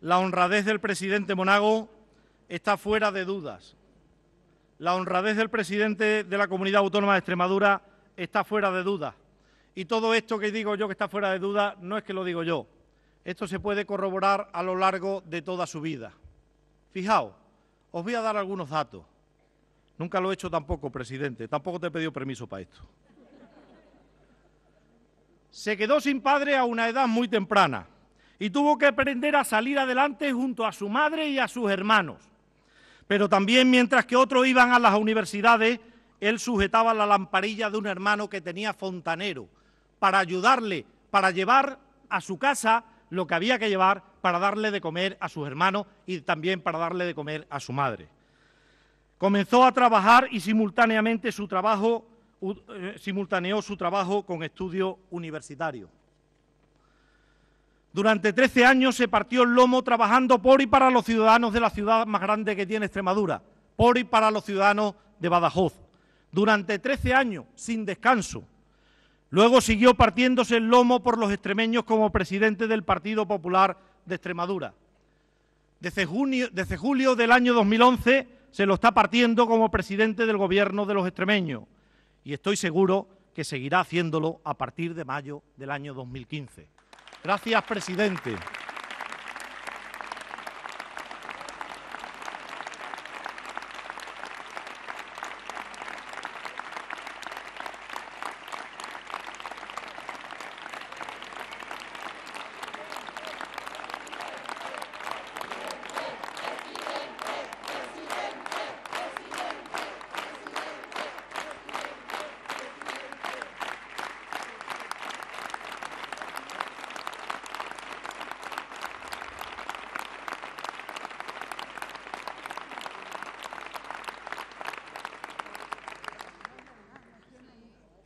La honradez del presidente Monago está fuera de dudas. La honradez del presidente de la Comunidad Autónoma de Extremadura está fuera de dudas. Y todo esto que digo yo que está fuera de dudas no es que lo digo yo. Esto se puede corroborar a lo largo de toda su vida. Fijaos, os voy a dar algunos datos. Nunca lo he hecho tampoco, presidente. Tampoco te he pedido permiso para esto. Se quedó sin padre a una edad muy temprana y tuvo que aprender a salir adelante junto a su madre y a sus hermanos. Pero también mientras que otros iban a las universidades, él sujetaba la lamparilla de un hermano que tenía fontanero para ayudarle, para llevar a su casa lo que había que llevar para darle de comer a sus hermanos y también para darle de comer a su madre. Comenzó a trabajar y simultáneamente su trabajo, eh, simultaneó su trabajo con estudio universitario. Durante 13 años se partió el lomo trabajando por y para los ciudadanos de la ciudad más grande que tiene Extremadura, por y para los ciudadanos de Badajoz. Durante 13 años, sin descanso. Luego siguió partiéndose el lomo por los extremeños como presidente del Partido Popular de Extremadura. Desde, desde julio del año 2011 se lo está partiendo como presidente del Gobierno de los extremeños y estoy seguro que seguirá haciéndolo a partir de mayo del año 2015. Gracias, presidente.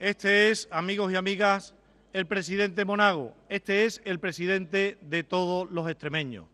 Este es, amigos y amigas, el presidente Monago, este es el presidente de todos los extremeños.